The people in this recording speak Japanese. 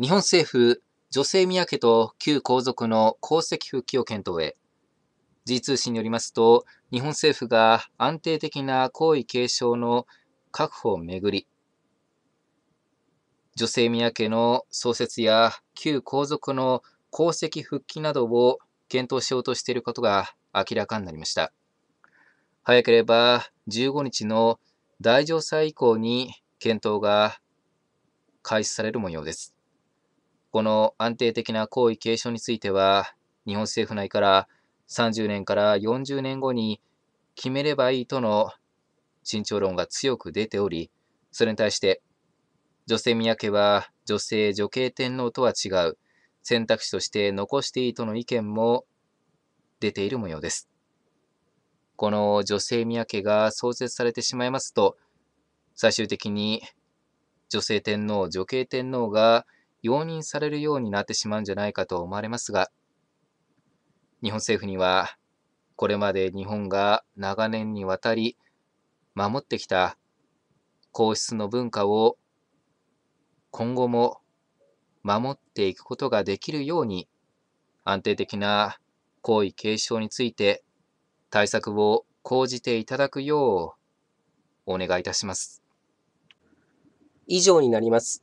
日本政府、女性宮家と旧皇族の皇籍復帰を検討へ。G 通信によりますと、日本政府が安定的な皇位継承の確保をめぐり、女性宮家の創設や旧皇族の皇籍復帰などを検討しようとしていることが明らかになりました。早ければ15日の大乗祭以降に検討が開始される模様です。この安定的な皇位継承については、日本政府内から30年から40年後に決めればいいとの慎重論が強く出ており、それに対して、女性宮家は女性女系天皇とは違う選択肢として残していいとの意見も出ている模様です。この女性宮家が創設されてしまいますと、最終的に女性天皇、女系天皇が容認されるようになってしまうんじゃないかと思われますが、日本政府には、これまで日本が長年にわたり守ってきた皇室の文化を今後も守っていくことができるように安定的な皇位継承について対策を講じていただくようお願いいたします。以上になります。